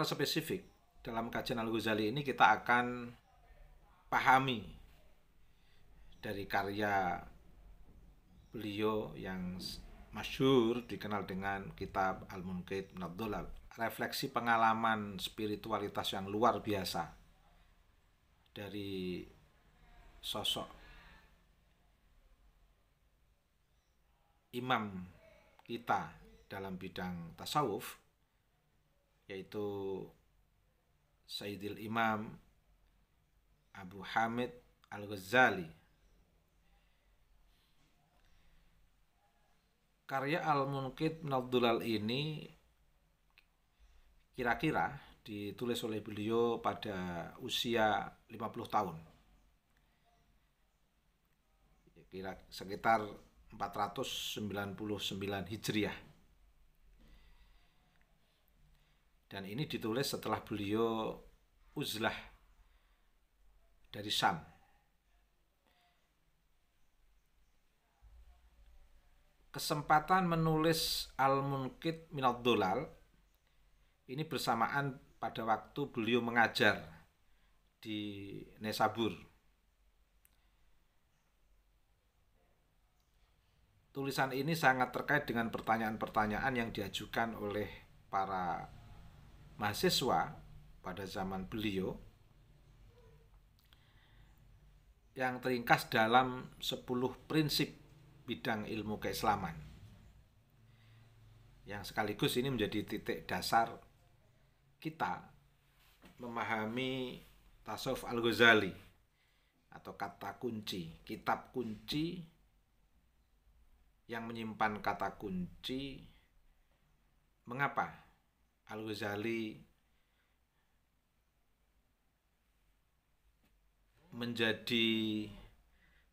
secara spesifik dalam kajian Al-Ghazali ini kita akan pahami dari karya beliau yang masyur dikenal dengan kitab Al-Munqid Abdullah refleksi pengalaman spiritualitas yang luar biasa dari sosok imam kita dalam bidang tasawuf yaitu Sayyidil Imam Abu Hamid Al-Ghazali. Karya Al-Munqid Nabdulal ini kira-kira ditulis oleh beliau pada usia 50 tahun. Kira sekitar 499 Hijriah. Dan ini ditulis setelah beliau uzlah dari Sam. Kesempatan menulis Al-Munkit Minad Dolal ini bersamaan pada waktu beliau mengajar di Nesabur. Tulisan ini sangat terkait dengan pertanyaan-pertanyaan yang diajukan oleh para mahasiswa pada zaman beliau yang teringkas dalam 10 prinsip bidang ilmu keislaman yang sekaligus ini menjadi titik dasar kita memahami Tasawuf Al-Ghazali atau kata kunci, kitab kunci yang menyimpan kata kunci mengapa Al Ghazali menjadi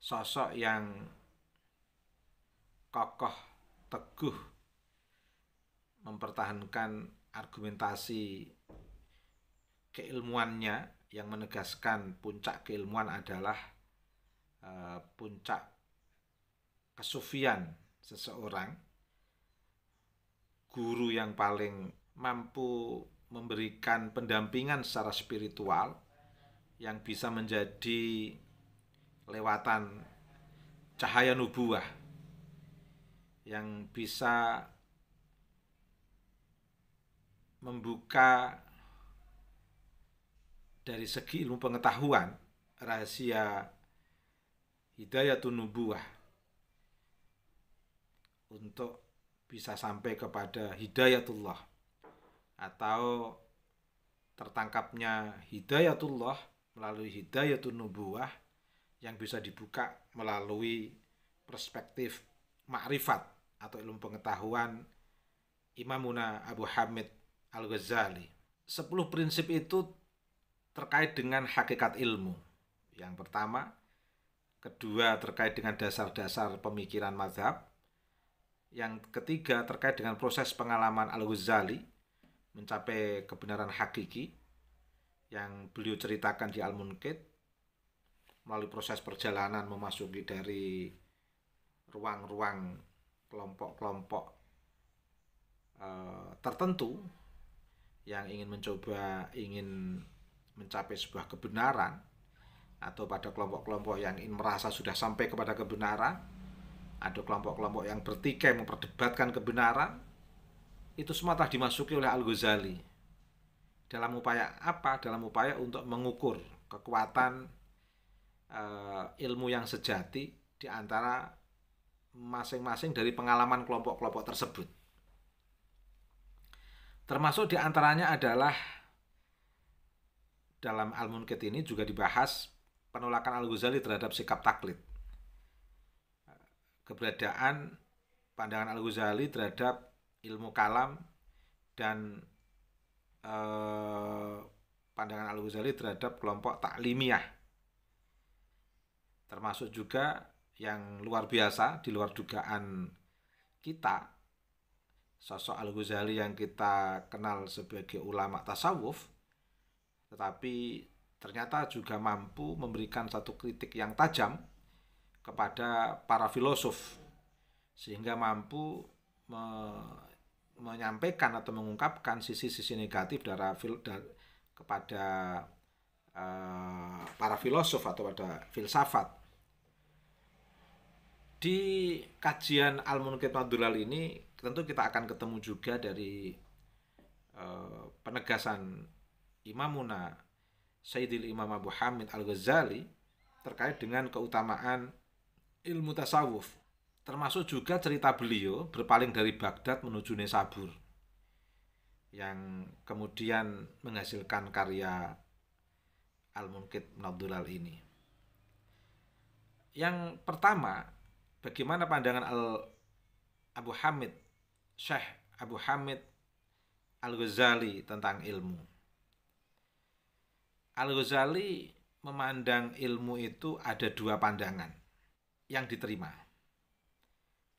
sosok yang kokoh, teguh, mempertahankan argumentasi keilmuannya yang menegaskan puncak keilmuan adalah uh, puncak kesufian seseorang guru yang paling mampu memberikan pendampingan secara spiritual yang bisa menjadi lewatan cahaya nubuah yang bisa membuka dari segi ilmu pengetahuan rahasia hidayatun nubuah untuk bisa sampai kepada hidayatullah atau tertangkapnya hidayatullah melalui hidayatun nubuah yang bisa dibuka melalui perspektif makrifat atau ilmu pengetahuan Imamuna Abu Hamid Al-Ghazali. Sepuluh prinsip itu terkait dengan hakikat ilmu. Yang pertama, kedua terkait dengan dasar-dasar pemikiran mazhab. Yang ketiga terkait dengan proses pengalaman Al-Ghazali mencapai kebenaran hakiki yang beliau ceritakan di al munqid melalui proses perjalanan memasuki dari ruang-ruang kelompok-kelompok e, tertentu yang ingin mencoba ingin mencapai sebuah kebenaran atau pada kelompok-kelompok yang ingin merasa sudah sampai kepada kebenaran ada kelompok-kelompok yang bertikai memperdebatkan kebenaran itu semua telah dimasuki oleh Al-Ghazali dalam upaya apa? Dalam upaya untuk mengukur kekuatan e, ilmu yang sejati di antara masing-masing dari pengalaman kelompok-kelompok tersebut. Termasuk di antaranya adalah dalam Al-Munkit ini juga dibahas penolakan Al-Ghazali terhadap sikap taklid. Keberadaan pandangan Al-Ghazali terhadap ilmu kalam dan eh, pandangan Al Ghazali terhadap kelompok taklimiyah termasuk juga yang luar biasa di luar dugaan kita sosok Al Ghazali yang kita kenal sebagai ulama tasawuf tetapi ternyata juga mampu memberikan satu kritik yang tajam kepada para filosof sehingga mampu me menyampaikan atau mengungkapkan sisi-sisi negatif dari fil dari, kepada uh, para filosof atau pada filsafat. Di kajian Al-Munqidh Madulal ini tentu kita akan ketemu juga dari uh, penegasan Imamuna Sayyidil Imam Abu Hamid Al-Ghazali terkait dengan keutamaan ilmu tasawuf Termasuk juga cerita beliau berpaling dari Baghdad menuju Nesabur yang kemudian menghasilkan karya Al-Munkit Abdulal ini. Yang pertama, bagaimana pandangan Al Abu Hamid Syekh Abu Hamid Al-Ghazali tentang ilmu. Al-Ghazali memandang ilmu itu ada dua pandangan yang diterima.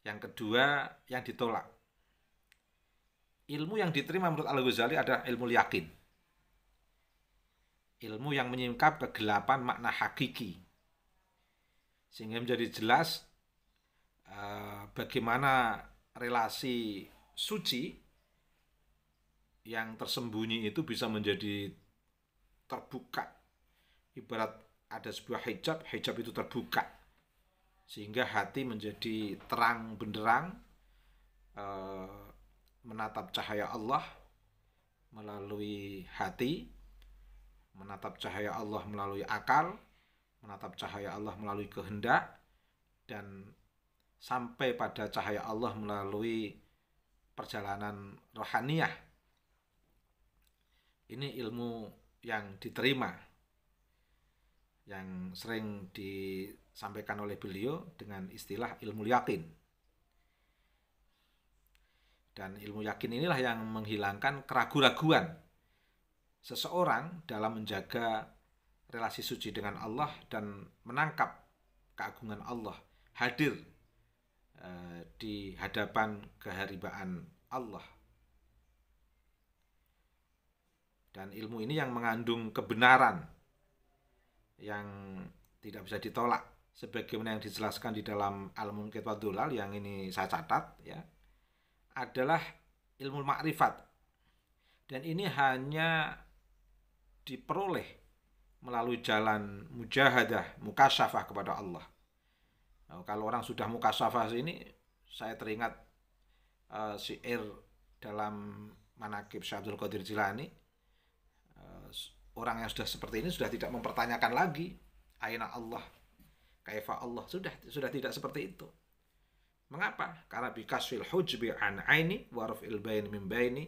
Yang kedua, yang ditolak. Ilmu yang diterima menurut Al-Ghazali ada ilmu yakin. Ilmu yang menyingkap kegelapan makna hakiki. Sehingga menjadi jelas eh, bagaimana relasi suci yang tersembunyi itu bisa menjadi terbuka. Ibarat ada sebuah hijab, hijab itu terbuka sehingga hati menjadi terang benderang eh, menatap cahaya Allah melalui hati menatap cahaya Allah melalui akal menatap cahaya Allah melalui kehendak dan sampai pada cahaya Allah melalui perjalanan rohaniah. Ini ilmu yang diterima yang sering disampaikan oleh beliau dengan istilah ilmu yakin. Dan ilmu yakin inilah yang menghilangkan keraguan-raguan seseorang dalam menjaga relasi suci dengan Allah dan menangkap keagungan Allah hadir eh, di hadapan keharibaan Allah. Dan ilmu ini yang mengandung kebenaran yang tidak bisa ditolak sebagaimana yang dijelaskan di dalam Al-Munqit yang ini saya catat ya adalah ilmu makrifat dan ini hanya diperoleh melalui jalan mujahadah mukasafah kepada Allah nah, kalau orang sudah mukasafah ini saya teringat uh, eh, Ir dalam manakib Syabdul Qadir Jilani orang yang sudah seperti ini sudah tidak mempertanyakan lagi aina Allah kaifa Allah sudah sudah tidak seperti itu mengapa karena bikasfil hujbi an aini warfil bain min baini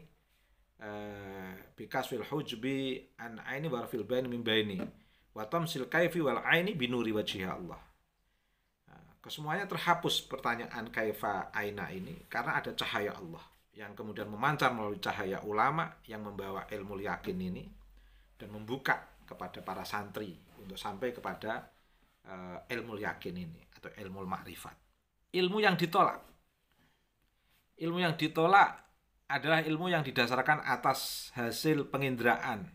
eh, bikasfil hujbi an aini warfil bain min baini wa tamsil kaifi wal aini binuri wajhi Allah eh, kesemuanya terhapus pertanyaan kaifa aina ini karena ada cahaya Allah yang kemudian memancar melalui cahaya ulama yang membawa ilmu yakin ini dan membuka kepada para santri untuk sampai kepada uh, ilmu yakin ini atau ilmu makrifat. Ilmu yang ditolak. Ilmu yang ditolak adalah ilmu yang didasarkan atas hasil penginderaan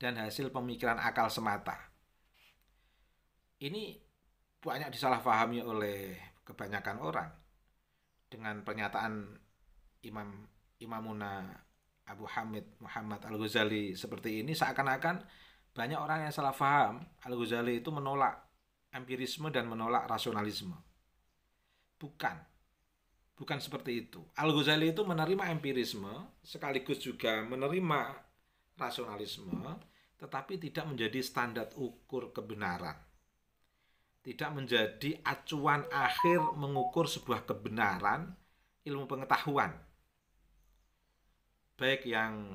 dan hasil pemikiran akal semata. Ini banyak disalahpahami oleh kebanyakan orang dengan pernyataan Imam Imamuna Abu Hamid Muhammad Al-Ghazali seperti ini seakan-akan banyak orang yang salah paham Al-Ghazali itu menolak empirisme dan menolak rasionalisme. Bukan. Bukan seperti itu. Al-Ghazali itu menerima empirisme sekaligus juga menerima rasionalisme tetapi tidak menjadi standar ukur kebenaran. Tidak menjadi acuan akhir mengukur sebuah kebenaran ilmu pengetahuan baik yang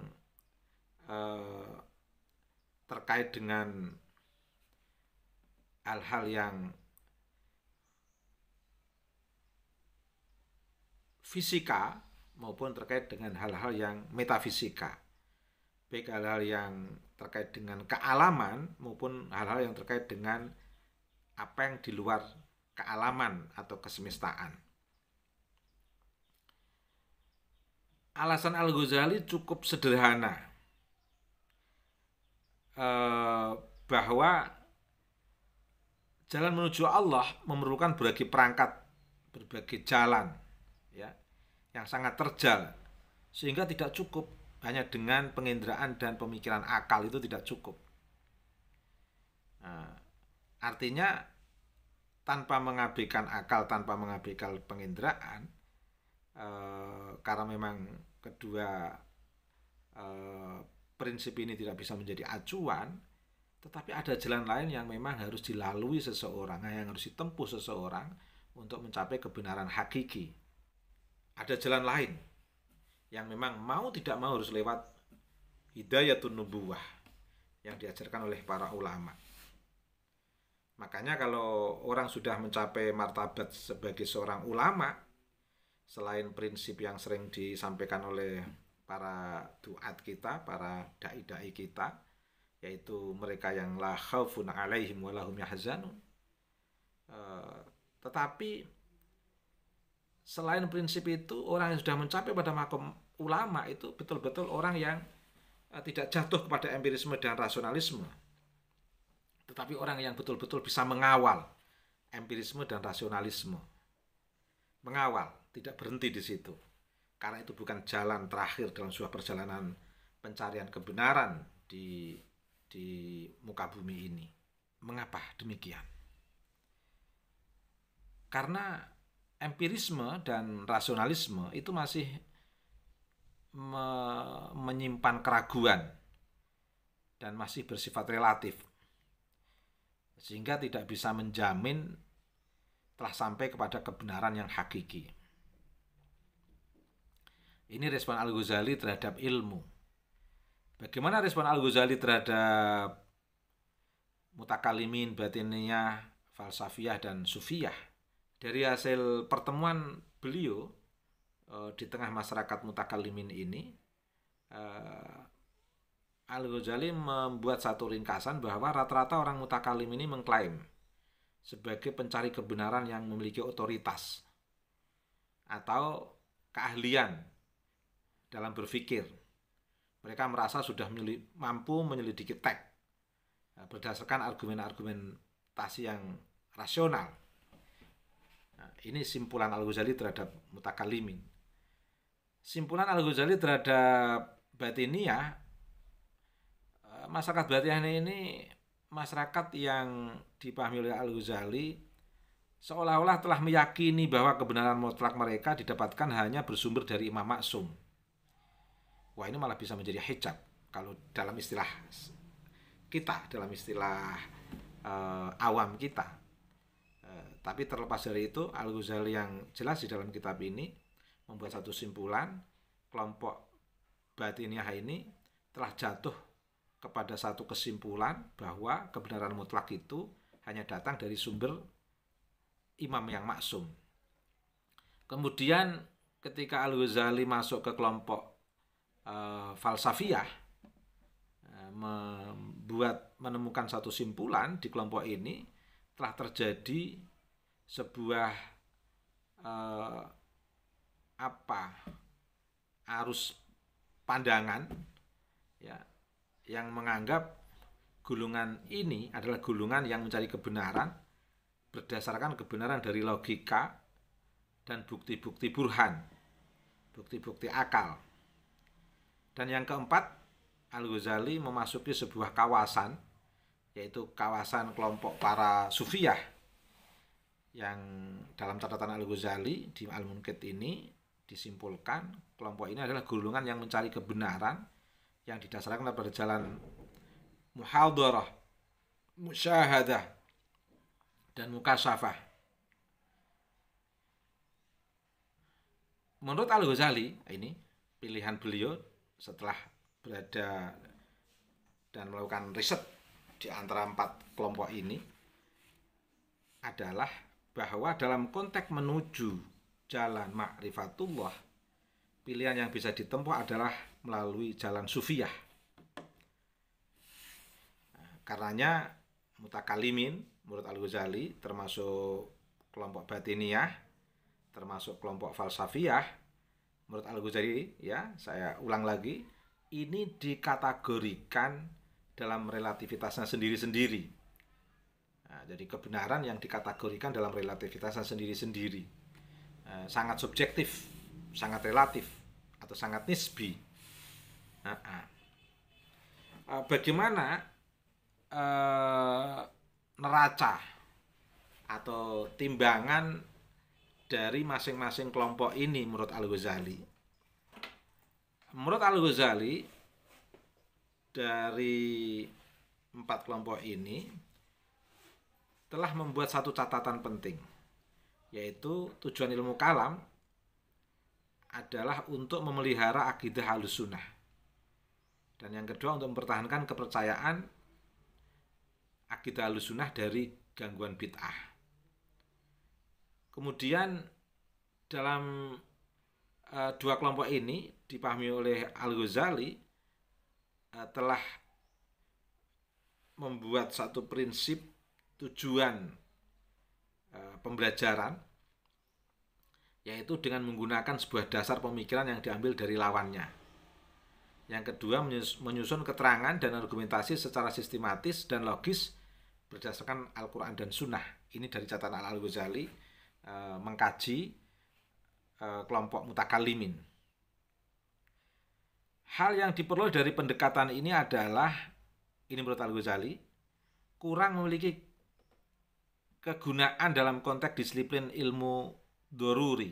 eh, terkait dengan hal-hal yang fisika maupun terkait dengan hal-hal yang metafisika baik hal-hal yang terkait dengan kealaman maupun hal-hal yang terkait dengan apa yang di luar kealaman atau kesemestaan alasan Al Ghazali cukup sederhana eh, bahwa jalan menuju Allah memerlukan berbagai perangkat, berbagai jalan ya yang sangat terjal sehingga tidak cukup hanya dengan penginderaan dan pemikiran akal itu tidak cukup. Nah, artinya tanpa mengabaikan akal, tanpa mengabaikan penginderaan, Eh, karena memang kedua uh, prinsip ini tidak bisa menjadi acuan tetapi ada jalan lain yang memang harus dilalui seseorang yang harus ditempuh seseorang untuk mencapai kebenaran hakiki ada jalan lain yang memang mau tidak mau harus lewat hidayatun nubuwah yang diajarkan oleh para ulama. Makanya kalau orang sudah mencapai martabat sebagai seorang ulama, selain prinsip yang sering disampaikan oleh para duat kita, para dai-dai kita, yaitu mereka yang la khawfun alaihim wa lahum yahzanun. Uh, tetapi selain prinsip itu, orang yang sudah mencapai pada makom ulama itu betul-betul orang yang eh, tidak jatuh kepada empirisme dan rasionalisme. Tetapi orang yang betul-betul bisa mengawal empirisme dan rasionalisme. Mengawal tidak berhenti di situ. Karena itu bukan jalan terakhir dalam sebuah perjalanan pencarian kebenaran di di muka bumi ini. Mengapa demikian? Karena empirisme dan rasionalisme itu masih me menyimpan keraguan dan masih bersifat relatif sehingga tidak bisa menjamin telah sampai kepada kebenaran yang hakiki. Ini respon Al-Ghazali terhadap ilmu. Bagaimana respon Al-Ghazali terhadap mutakalimin batinnya falsafiah dan sufiyah? Dari hasil pertemuan beliau eh, di tengah masyarakat mutakalimin ini, eh, Al-Ghazali membuat satu ringkasan bahwa rata-rata orang mutakalim ini mengklaim sebagai pencari kebenaran yang memiliki otoritas atau keahlian dalam berpikir. Mereka merasa sudah mampu menyelidiki teks ya, berdasarkan argumen-argumentasi yang rasional. Nah, ini simpulan Al-Ghazali terhadap mutakalimin. Simpulan Al-Ghazali terhadap batiniyah eh, masyarakat batiniyah ini masyarakat yang dipahami oleh Al-Ghazali seolah-olah telah meyakini bahwa kebenaran mutlak mereka didapatkan hanya bersumber dari Imam Maksum Wah ini malah bisa menjadi hijab kalau dalam istilah kita, dalam istilah uh, awam kita. Uh, tapi terlepas dari itu, Al Ghazali yang jelas di dalam kitab ini membuat satu simpulan kelompok batiniah ini telah jatuh kepada satu kesimpulan bahwa kebenaran mutlak itu hanya datang dari sumber imam yang maksum. Kemudian ketika Al-Ghazali masuk ke kelompok uh, falsafiah eh, membuat menemukan satu simpulan di kelompok ini telah terjadi sebuah eh, apa arus pandangan ya yang menganggap gulungan ini adalah gulungan yang mencari kebenaran berdasarkan kebenaran dari logika dan bukti-bukti burhan, bukti-bukti akal. Dan yang keempat, Al-Ghazali memasuki sebuah kawasan yaitu kawasan kelompok para sufiah yang dalam catatan Al-Ghazali di Al-Munqidh ini disimpulkan kelompok ini adalah golongan yang mencari kebenaran yang didasarkan pada jalan muhadarah, musyahadah, dan mukasafah. Menurut Al-Ghazali, ini pilihan beliau setelah berada dan melakukan riset di antara empat kelompok ini adalah bahwa dalam konteks menuju jalan makrifatullah pilihan yang bisa ditempuh adalah melalui jalan sufiyah karenanya mutakalimin menurut Al-Ghazali termasuk kelompok batiniyah termasuk kelompok falsafiah menurut Al Ghazali ya saya ulang lagi ini dikategorikan dalam relativitasnya sendiri-sendiri nah, jadi kebenaran yang dikategorikan dalam relativitasnya sendiri-sendiri eh, sangat subjektif sangat relatif atau sangat nisbi nah, nah. Eh, bagaimana eh, neraca atau timbangan dari masing-masing kelompok ini menurut Al-Ghazali. Menurut Al-Ghazali dari empat kelompok ini telah membuat satu catatan penting yaitu tujuan ilmu kalam adalah untuk memelihara akidah al sunnah dan yang kedua untuk mempertahankan kepercayaan akidah al dari gangguan bid'ah Kemudian dalam uh, dua kelompok ini dipahami oleh Al-Ghazali uh, eh, telah membuat satu prinsip tujuan uh, pembelajaran yaitu dengan menggunakan sebuah dasar pemikiran yang diambil dari lawannya. Yang kedua menyusun keterangan dan argumentasi secara sistematis dan logis berdasarkan Al-Quran dan Sunnah. Ini dari catatan Al-Ghazali. al ghazali e, mengkaji e, kelompok mutakalimin. Hal yang diperoleh dari pendekatan ini adalah ini menurut Al-Ghazali kurang memiliki kegunaan dalam konteks disiplin ilmu doruri.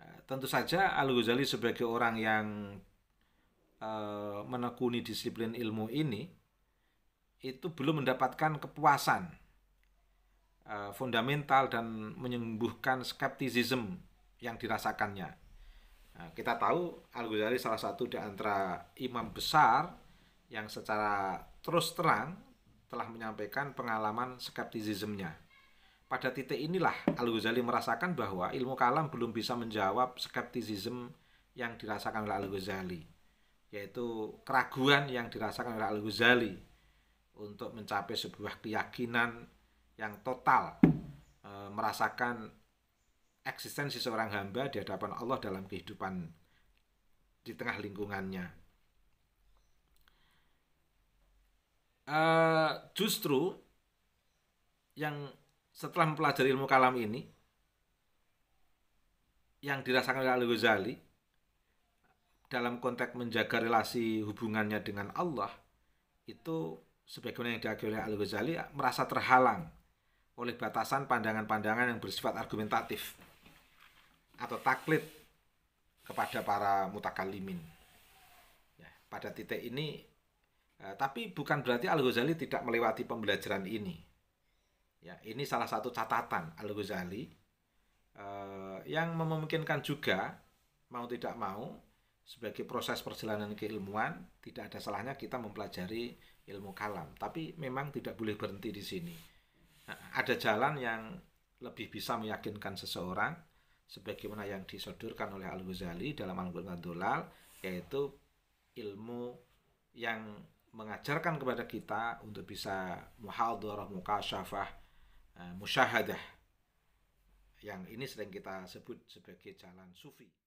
Eh, tentu saja Al-Ghazali sebagai orang yang e, menekuni disiplin ilmu ini itu belum mendapatkan kepuasan Eh, fundamental dan menyembuhkan skeptisism yang dirasakannya. Nah, kita tahu Al-Ghazali salah satu di antara imam besar yang secara terus terang telah menyampaikan pengalaman skeptisismenya. Pada titik inilah Al-Ghazali merasakan bahwa ilmu kalam belum bisa menjawab skeptisisme yang dirasakan oleh Al-Ghazali, yaitu keraguan yang dirasakan oleh Al-Ghazali untuk mencapai sebuah keyakinan yang total e, merasakan eksistensi seorang hamba di hadapan Allah dalam kehidupan di tengah lingkungannya. E, justru yang setelah mempelajari ilmu kalam ini yang dirasakan oleh Al-Ghazali dalam konteks menjaga relasi hubungannya dengan Allah itu sebagaimana yang diakui oleh Al-Ghazali merasa terhalang oleh batasan pandangan-pandangan yang bersifat argumentatif atau taklit kepada para mutakalimin. Ya, pada titik ini, eh, tapi bukan berarti Al Ghazali tidak melewati pembelajaran ini. Ya, ini salah satu catatan Al Ghazali eh, yang memungkinkan juga mau tidak mau sebagai proses perjalanan keilmuan tidak ada salahnya kita mempelajari ilmu kalam, tapi memang tidak boleh berhenti di sini ada jalan yang lebih bisa meyakinkan seseorang sebagaimana yang disodorkan oleh Al-Ghazali dalam Al-Ghazali yaitu ilmu yang mengajarkan kepada kita untuk bisa muhadharah, mukasyafah, eh, musyahadah yang ini sering kita sebut sebagai jalan sufi.